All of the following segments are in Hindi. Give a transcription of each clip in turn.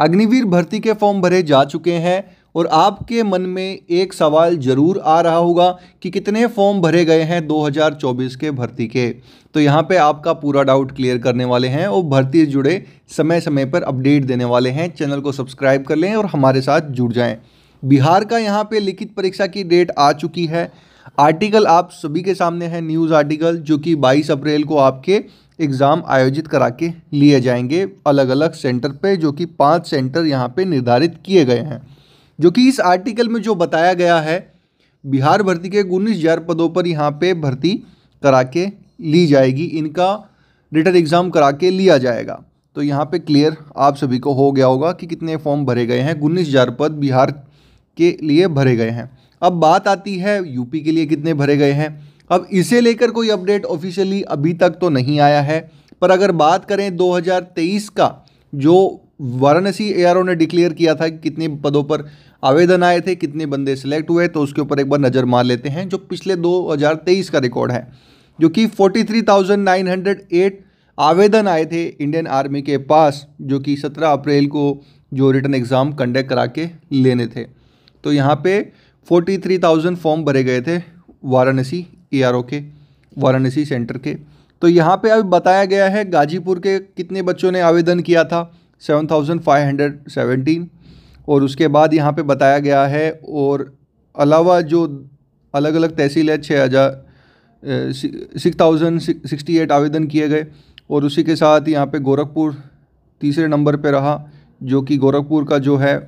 अग्निवीर भर्ती के फॉर्म भरे जा चुके हैं और आपके मन में एक सवाल जरूर आ रहा होगा कि कितने फॉर्म भरे गए हैं 2024 के भर्ती के तो यहाँ पे आपका पूरा डाउट क्लियर करने वाले हैं और भर्ती से जुड़े समय समय पर अपडेट देने वाले हैं चैनल को सब्सक्राइब कर लें और हमारे साथ जुड़ जाएं बिहार का यहाँ पे लिखित परीक्षा की डेट आ चुकी है आर्टिकल आप सभी के सामने है न्यूज़ आर्टिकल जो कि 22 अप्रैल को आपके एग्ज़ाम आयोजित करा के लिए जाएंगे अलग अलग सेंटर पे जो कि पांच सेंटर यहाँ पे निर्धारित किए गए हैं जो कि इस आर्टिकल में जो बताया गया है बिहार भर्ती के उन्नीस हज़ार पदों पर यहाँ पे भर्ती करा के ली जाएगी इनका रिटर्न एग्ज़ाम करा के लिया जाएगा तो यहाँ पे क्लियर आप सभी को हो गया होगा कि कितने फॉर्म भरे गए हैं उन्नीस पद बिहार के लिए भरे गए हैं अब बात आती है यूपी के लिए कितने भरे गए हैं अब इसे लेकर कोई अपडेट ऑफिशियली अभी तक तो नहीं आया है पर अगर बात करें 2023 का जो वाराणसी एआरओ ने डिक्लेयर किया था कि कितने पदों पर आवेदन आए थे कितने बंदे सिलेक्ट हुए तो उसके ऊपर एक बार नज़र मार लेते हैं जो पिछले 2023 का रिकॉर्ड है जो कि 43,908 आवेदन आए थे इंडियन आर्मी के पास जो कि 17 अप्रैल को जो रिटर्न एग्ज़ाम कंडक्ट करा के लेने थे तो यहाँ पर फोर्टी थ्री थाउजेंड फॉर्म भरे गए थे वाराणसी ए के वाराणसी सेंटर के तो यहाँ पे अभी बताया गया है गाजीपुर के कितने बच्चों ने आवेदन किया था seven thousand five hundred seventeen और उसके बाद यहाँ पे बताया गया है और अलावा जो अलग अलग तहसील है छः हज़ार सिक्स थाउजेंड सिक्सटी एट आवेदन किए गए और उसी के साथ यहाँ पे गोरखपुर तीसरे नंबर पे रहा जो कि गोरखपुर का जो है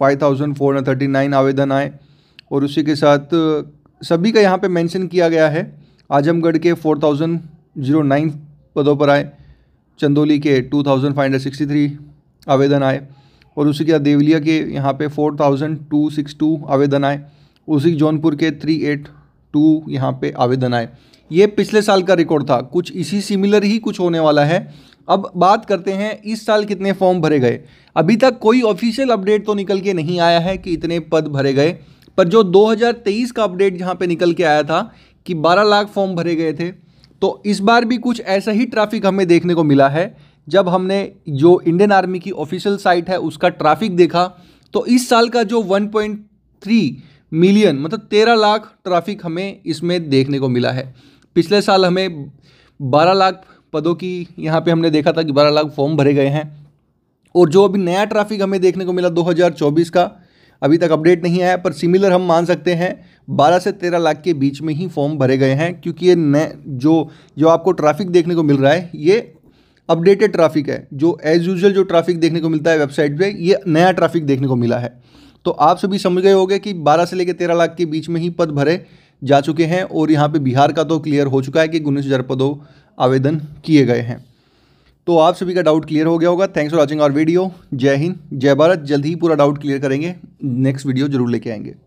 five thousand four thirty nine आवेदन आए और उसी के साथ सभी का यहाँ पे मेंशन किया गया है आजमगढ़ के फोर थाउजेंड जीरो नाइन पदों पर आए चंदौली के two thousand five hundred sixty three आवेदन आए और उसी के बाद देवलिया के यहाँ पे four thousand two six two आवेदन आए उसी जौनपुर के थ्री एट टू यहाँ पर आवेदन आए ये पिछले साल का रिकॉर्ड था कुछ इसी सिमिलर ही कुछ होने वाला है अब बात करते हैं इस साल कितने फॉर्म भरे गए अभी तक कोई ऑफिशियल अपडेट तो निकल के नहीं आया है कि इतने पद भरे गए पर जो 2023 का अपडेट जहाँ पे निकल के आया था कि 12 लाख फॉर्म भरे गए थे तो इस बार भी कुछ ऐसा ही ट्रैफिक हमें देखने को मिला है जब हमने जो इंडियन आर्मी की ऑफिशियल साइट है उसका ट्रैफिक देखा तो इस साल का जो 1.3 मिलियन मतलब 13 लाख ट्रैफिक हमें इसमें देखने को मिला है पिछले साल हमें 12 लाख पदों की यहाँ पे हमने देखा था कि 12 लाख फॉर्म भरे गए हैं और जो अभी नया ट्रैफिक हमें देखने को मिला 2024 का अभी तक अपडेट नहीं आया पर सिमिलर हम मान सकते हैं 12 से 13 लाख के बीच में ही फॉर्म भरे गए हैं क्योंकि ये नए जो जो आपको ट्रैफिक देखने को मिल रहा है ये अपडेटेड ट्रैफिक है जो एज़ यूजल जो ट्रैफिक देखने को मिलता है वेबसाइट पे ये नया ट्रैफिक देखने को मिला है तो आप सभी समझ गए होंगे कि 12 से लेकर 13 लाख के बीच में ही पद भरे जा चुके हैं और यहाँ पर बिहार का तो क्लियर हो चुका है कि उन्नीस हज़ार पदों आवेदन किए गए हैं तो आप सभी का डाउट क्लियर हो गया होगा thanks for watching our video जय हिंद जय भारत जल्द ही पूरा डाउट क्लियर करेंगे नेक्स्ट वीडियो जरूर लेके आएंगे